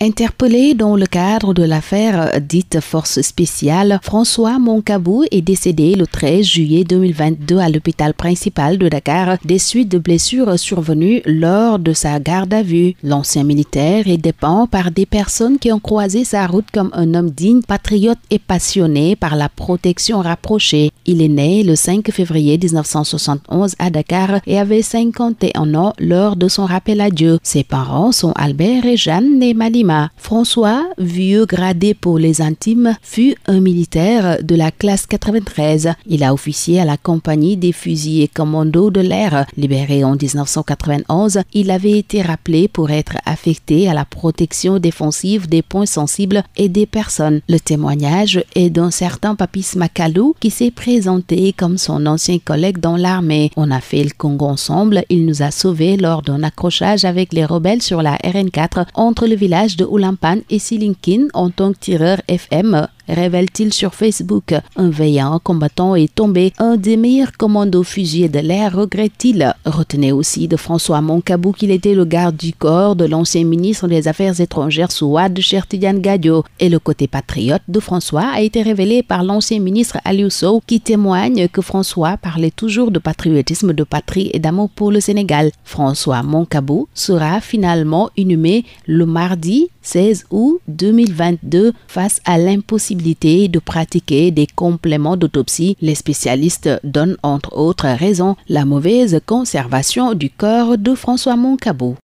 Interpellé dans le cadre de l'affaire dite force spéciale, François Moncabou est décédé le 13 juillet 2022 à l'hôpital principal de Dakar des suites de blessures survenues lors de sa garde à vue. L'ancien militaire est dépend par des personnes qui ont croisé sa route comme un homme digne, patriote et passionné par la protection rapprochée. Il est né le 5 février 1971 à Dakar et avait 51 ans lors de son rappel à Dieu. Ses parents sont Albert et Jeanne Némalima. François, vieux gradé pour les intimes, fut un militaire de la classe 93. Il a officié à la compagnie des fusiliers commandos de l'air. Libéré en 1991, il avait été rappelé pour être affecté à la protection défensive des points sensibles et des personnes. Le témoignage est d'un certain Papis Makalou qui s'est présenté comme son ancien collègue dans l'armée. On a fait le Congo ensemble. Il nous a sauvés lors d'un accrochage avec les rebelles sur la RN4 entre le village de Oulampan et Silinkin en tant que tireur FM révèle-t-il sur Facebook. Un veillant combattant est tombé, un des meilleurs commandos fusillés de l'air, regrette-t-il. Retenez aussi de François Moncabou qu'il était le garde du corps de l'ancien ministre des Affaires étrangères Souad Chertidiane Gadio. Et le côté patriote de François a été révélé par l'ancien ministre Aliousso qui témoigne que François parlait toujours de patriotisme, de patrie et d'amour pour le Sénégal. François Moncabou sera finalement inhumé le mardi 16 août 2022 face à l'impossibilité de pratiquer des compléments d'autopsie. Les spécialistes donnent entre autres raisons la mauvaise conservation du corps de François Moncabot.